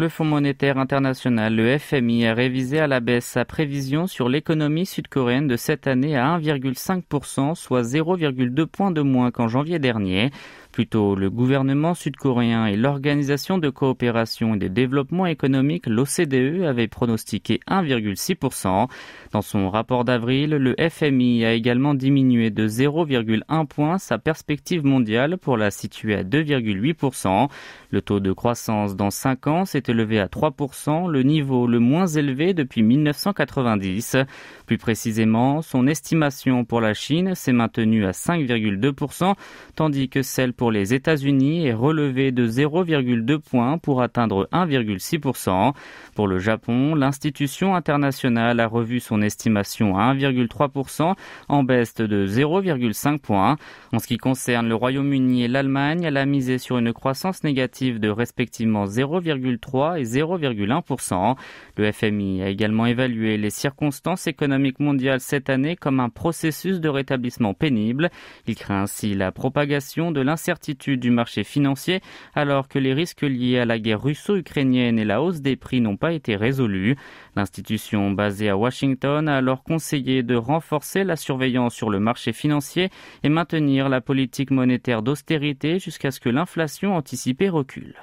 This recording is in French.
le Fonds monétaire international, le FMI, a révisé à la baisse sa prévision sur l'économie sud-coréenne de cette année à 1,5%, soit 0,2 points de moins qu'en janvier dernier. Plutôt, le gouvernement sud-coréen et l'Organisation de coopération et de développement économique, l'OCDE, avaient pronostiqué 1,6%. Dans son rapport d'avril, le FMI a également diminué de 0,1 point sa perspective mondiale pour la situer à 2,8%. Le taux de croissance dans 5 ans s'est élevé à 3%, le niveau le moins élevé depuis 1990. Plus précisément, son estimation pour la Chine s'est maintenue à 5,2%, tandis que celle pour les États-Unis est relevé de 0,2 points pour atteindre 1,6%. Pour le Japon, l'institution internationale a revu son estimation à 1,3% en baisse de 0,5 points. En ce qui concerne le Royaume-Uni et l'Allemagne, elle a misé sur une croissance négative de respectivement 0,3 et 0,1%. Le FMI a également évalué les circonstances économiques mondiales cette année comme un processus de rétablissement pénible. Il craint ainsi la propagation de l'incertitude l'incertitude du marché financier alors que les risques liés à la guerre russo-ukrainienne et la hausse des prix n'ont pas été résolus. L'institution basée à Washington a alors conseillé de renforcer la surveillance sur le marché financier et maintenir la politique monétaire d'austérité jusqu'à ce que l'inflation anticipée recule.